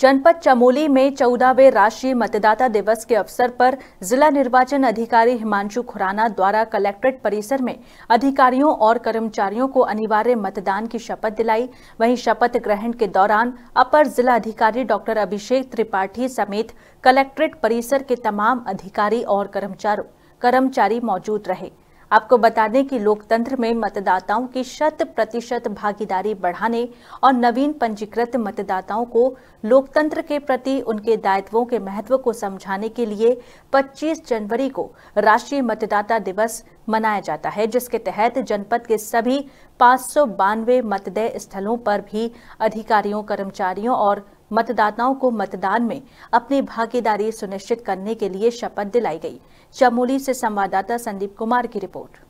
जनपद चमोली में चौदहवें राष्ट्रीय मतदाता दिवस के अवसर पर जिला निर्वाचन अधिकारी हिमांशु खुराना द्वारा कलेक्ट्रेट परिसर में अधिकारियों और कर्मचारियों को अनिवार्य मतदान की शपथ दिलाई वहीं शपथ ग्रहण के दौरान अपर जिला अधिकारी डॉक्टर अभिषेक त्रिपाठी समेत कलेक्ट्रेट परिसर के तमाम अधिकारी और कर्मचारी मौजूद रहे आपको बता दें कि लोकतंत्र में मतदाताओं की शत प्रतिशत भागीदारी बढ़ाने और नवीन पंजीकृत मतदाताओं को लोकतंत्र के प्रति उनके दायित्वों के महत्व को समझाने के लिए 25 जनवरी को राष्ट्रीय मतदाता दिवस मनाया जाता है जिसके तहत जनपद के सभी पांच मतदेय स्थलों पर भी अधिकारियों कर्मचारियों और मतदाताओं को मतदान में अपनी भागीदारी सुनिश्चित करने के लिए शपथ दिलाई गई चमोली से संवाददाता संदीप कुमार की रिपोर्ट